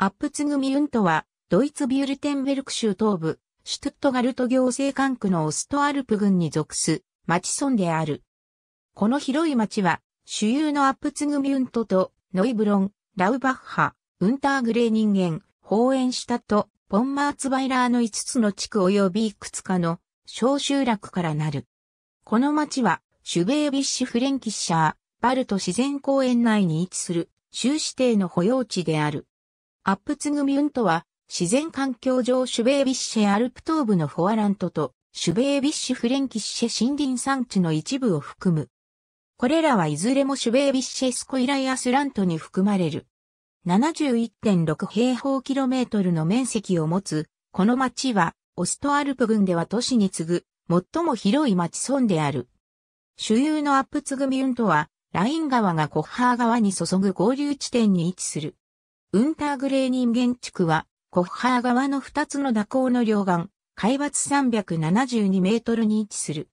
アップツグミュントは、ドイツビュルテンベルク州東部、シュトゥットガルト行政管区のオストアルプ郡に属す、町村である。この広い町は、主有のアップツグミュントと、ノイブロン、ラウバッハ、ウンターグレーニンゲン、ホーエンシュタット、ポンマーツバイラーの5つの地区及びいくつかの小集落からなる。この町は、シュベービッシュフレンキッシャー、バルト自然公園内に位置する、州指定の保養地である。アップツグミュントは、自然環境上シュベービッシェアルプ東部のフォアラントと、シュベービッシュフレンキッシェ森林産地の一部を含む。これらはいずれもシュベービッシェスコイライアスラントに含まれる。71.6平方キロメートルの面積を持つ、この町は、オストアルプ群では都市に次ぐ、最も広い町村である。主有のアップツグミュントは、ライン川がコッハー川に注ぐ合流地点に位置する。ウンターグレー人間地区は、コッハー川の2つの蛇行の両岸、海抜372メートルに位置する。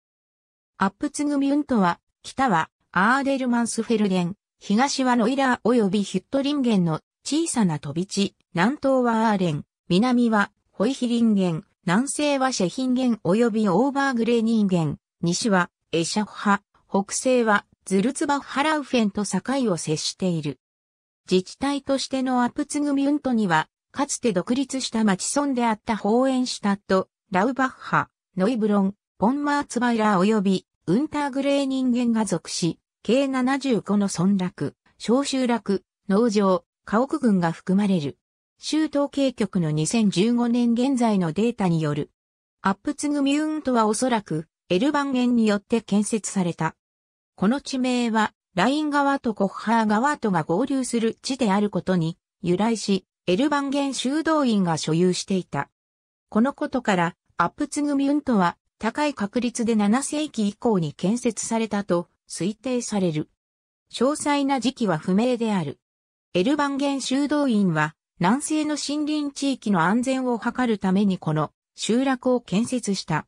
アップツグミウントは、北はアーデルマンスフェルデン、東はノイラー及びヒュットリンゲンの小さな飛び地、南東はアーレン、南はホイヒリンゲン、南西はシェヒンゲン及びオーバーグレー人間、西はエシャフハ、北西はズルツバフ・ハラウフェンと境を接している。自治体としてのアプツグミュントには、かつて独立した町村であったホーエンシュタット、ラウバッハ、ノイブロン、ポンマーツバイラー及び、ウンターグレー人間が属し、計75の村落、小集落、農場、家屋群が含まれる。州統計局の2015年現在のデータによる。アップツグミューンとはおそらく、エルバンゲンによって建設された。この地名は、ライン川とコッハー川とが合流する地であることに由来し、エルバンゲン修道院が所有していた。このことから、アップツグミュントは高い確率で7世紀以降に建設されたと推定される。詳細な時期は不明である。エルバンゲン修道院は南西の森林地域の安全を図るためにこの集落を建設した。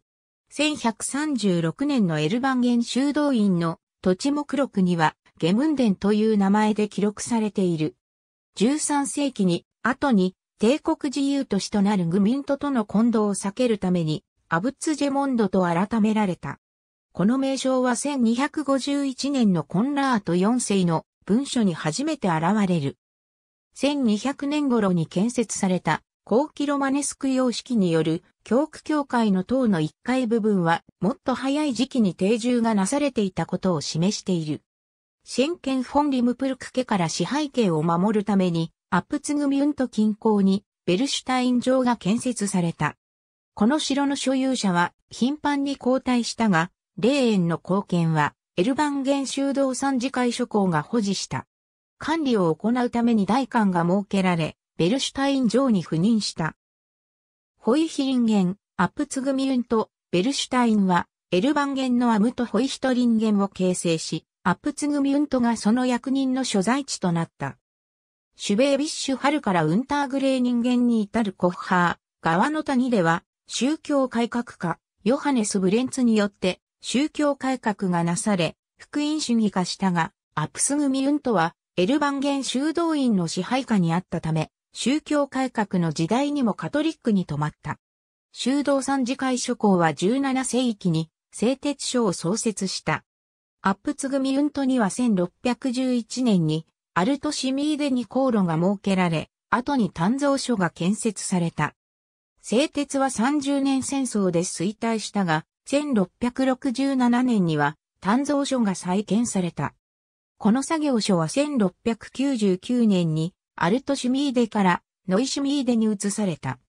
1136年のエルバンゲン修道院の土地目録には、ゲムンデンという名前で記録されている。13世紀に、後に、帝国自由都市となるグミントとの混同を避けるために、アブッツジェモンドと改められた。この名称は1251年のコンラート4世の文書に初めて現れる。1200年頃に建設された後期ロマネスク様式による教区教会の塔の1階部分はもっと早い時期に定住がなされていたことを示している。シェンケン・フォン・リムプルク家から支配権を守るためにアップツグミュント近郊にベルシュタイン城が建設された。この城の所有者は頻繁に交代したが、霊園の貢献はエルバンゲン修道三次会諸侯が保持した。管理を行うために大官が設けられ、ベルシュタイン城に赴任した。ホイヒリンゲン、アップツグミュント、ベルシュタインは、エルバンゲンのアムとホイヒトリンゲンを形成し、アップツグミュントがその役人の所在地となった。シュベービッシュ春からウンターグレー人間に至るコッハー、川の谷では、宗教改革家、ヨハネス・ブレンツによって、宗教改革がなされ、福音主義化したが、アプスグミウントは、エルバンゲン修道院の支配下にあったため、宗教改革の時代にもカトリックに止まった。修道三次会諸侯は17世紀に製鉄所を創設した。アップツグミウントには1611年にアルトシミーデに航路が設けられ、後に炭造所が建設された。製鉄は30年戦争で衰退したが、1667年には炭造所が再建された。この作業所は1699年にアルトシュミーデからノイシュミーデに移された。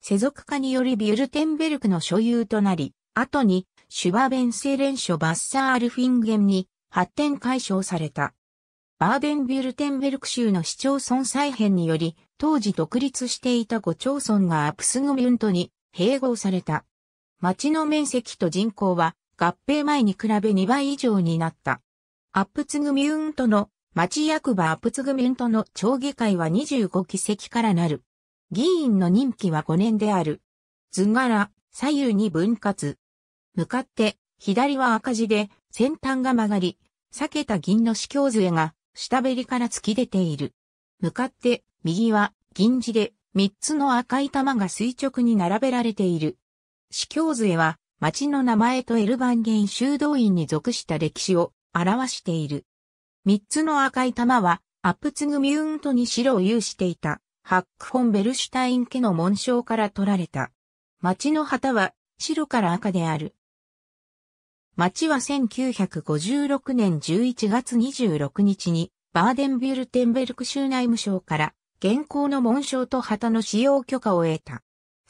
世俗化によりビュルテンベルクの所有となり、後にシュバベンセーレンバッサールフィンゲンに発展解消された。バーデンビュルテンベルク州の市町村再編により、当時独立していた5町村がアプスグミュントに併合された。町の面積と人口は合併前に比べ2倍以上になった。アップツグミュントの町役場アプツグメントの町議会は25議席からなる。議員の任期は5年である。図柄、左右に分割。向かって、左は赤字で、先端が曲がり、裂けた銀の司教杖が、下べりから突き出ている。向かって、右は、銀字で、三つの赤い玉が垂直に並べられている。司教杖は、町の名前とエルバンゲン修道院に属した歴史を表している。三つの赤い玉は、アップツグミューントに白を有していた、ハックホンベルシュタイン家の紋章から取られた。町の旗は、白から赤である。町は1956年11月26日に、バーデンビュルテンベルク州内務省から、現行の紋章と旗の使用許可を得た。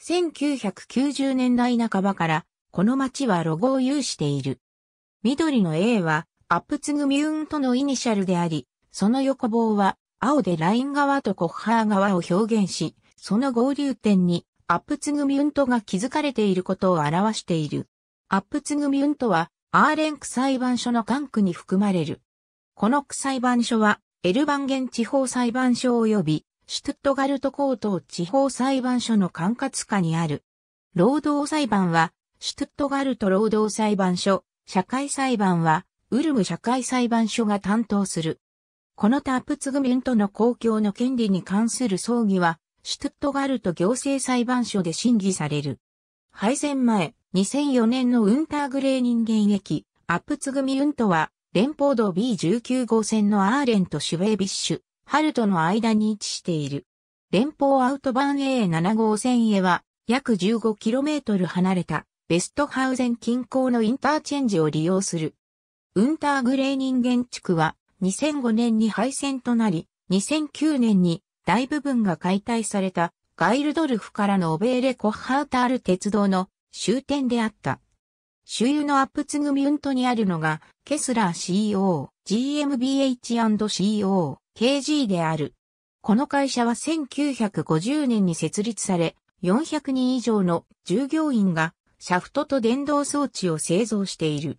1990年代半ばから、この町はロゴを有している。緑の A は、アップツグミューンとのイニシャルであり、その横棒は青でライン側とコッハー側を表現し、その合流点にアップツグミュントが築かれていることを表している。アップツグミュントはアーレン区裁判所の管区に含まれる。この区裁判所はエルバンゲン地方裁判所及びシュトゥットガルト高等地方裁判所の管轄下にある。労働裁判はシュトゥットガルト労働裁判所、社会裁判はウルム社会裁判所が担当する。このタープツグウントの公共の権利に関する葬儀は、シュトットガルト行政裁判所で審議される。敗戦前、2004年のウンターグレーニン現役、アップツグミウントは、連邦道 B19 号線のアーレンとシュウェービッシュ、ハルトの間に位置している。連邦アウトバーン A7 号線へは、約 15km 離れた、ベストハウゼン近郊のインターチェンジを利用する。ウンターグレーニンゲ地区は2005年に廃線となり、2009年に大部分が解体されたガイルドルフからのオベーレコッハータール鉄道の終点であった。主流のアップツグミュントにあるのが、ケスラー CO、GMBH&CO、KG である。この会社は1950年に設立され、400人以上の従業員がシャフトと電動装置を製造している。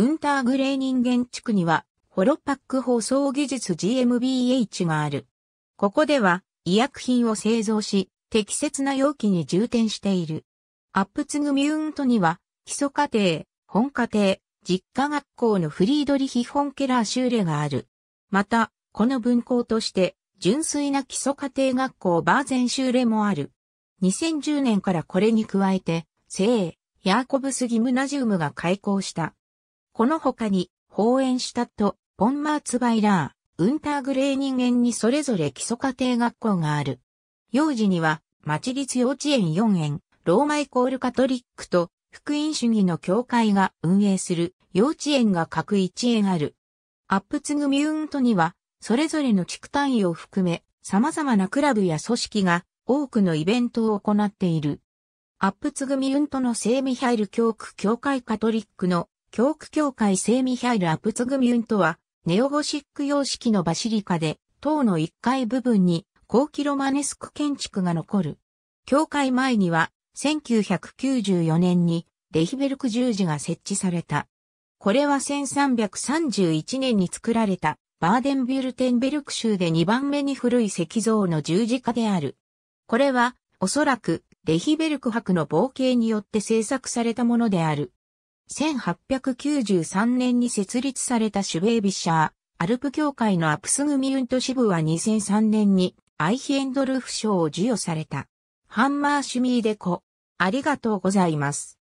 ウンターグレーニンゲン地区には、ホロパック放送技術 GmbH がある。ここでは、医薬品を製造し、適切な容器に充填している。アップツグミューントには、基礎家程、本課程、実家学校のフリードリヒ・フォンケラー修例がある。また、この分校として、純粋な基礎家庭学校バーゼン修例もある。2010年からこれに加えて、聖、ヤーコブスギムナジウムが開校した。この他に、ホーエンシュタット、ボンマーツバイラー、ウンターグレーニンゲンにそれぞれ基礎家庭学校がある。幼児には、町立幼稚園4園、ローマイコールカトリックと、福音主義の教会が運営する幼稚園が各1園ある。アップツグミュントには、それぞれの地区単位を含め、様々なクラブや組織が多くのイベントを行っている。アップツグミュントの聖ミハイル教区教会カトリックの教区教会聖ミヒャイル・アプツグミュンとは、ネオゴシック様式のバシリカで、塔の1階部分に高キロマネスク建築が残る。教会前には、1994年にレヒベルク十字が設置された。これは1331年に作られたバーデンビュルテンベルク州で2番目に古い石像の十字架である。これは、おそらく、レヒベルク博の冒険によって制作されたものである。1893年に設立されたシュベービシャー、アルプ協会のアプスグミュント支部は2003年にアイヒエンドルフ賞を授与された。ハンマーシュミーデコ。ありがとうございます。